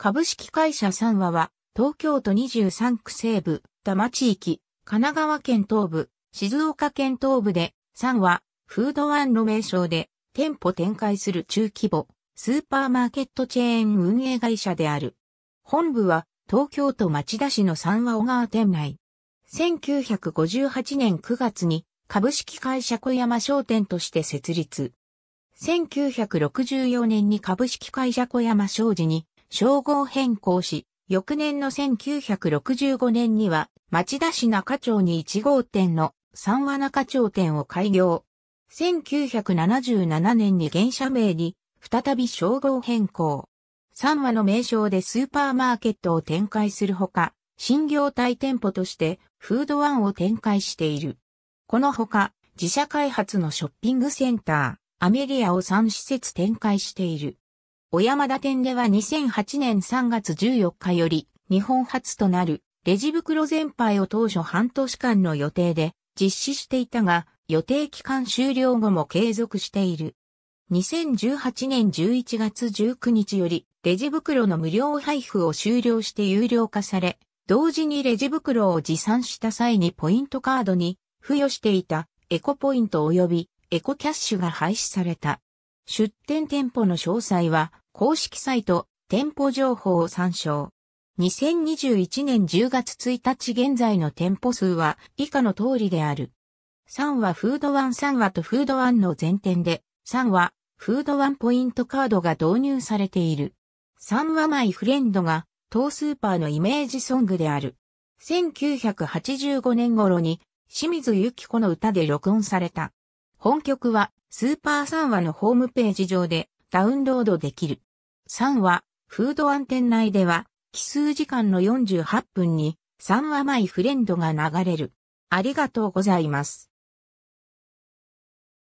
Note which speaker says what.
Speaker 1: 株式会社三和は、東京都23区西部、多摩地域、神奈川県東部、静岡県東部で、三和、フードワンの名称で、店舗展開する中規模、スーパーマーケットチェーン運営会社である。本部は、東京都町田市の三和小川店内。1958年9月に、株式会社小山商店として設立。1964年に株式会社小山商事に称号変更し、翌年の1965年には、町田市中町に1号店の三和中町店を開業。1977年に現社名に、再び称号変更。三和の名称でスーパーマーケットを展開するほか、新業態店舗としてフードワンを展開している。このほか、自社開発のショッピングセンター、アメリアを3施設展開している。小山田店では2008年3月14日より、日本初となるレジ袋全廃を当初半年間の予定で実施していたが、予定期間終了後も継続している。2018年11月19日より、レジ袋の無料配布を終了して有料化され、同時にレジ袋を持参した際にポイントカードに付与していたエコポイント及びエコキャッシュが廃止された。出店店舗の詳細は公式サイト店舗情報を参照。2021年10月1日現在の店舗数は以下の通りである。3はフードワン3話とフードワンの全店で、3はフードワンポイントカードが導入されている。3話マイフレンドが当スーパーのイメージソングである。1985年頃に清水由紀子の歌で録音された。本曲はスーパー3話のホームページ上でダウンロードできる。3話、フードアンテン内では、奇数時間の48分に3話マイフレンドが流れる。ありがとうございます。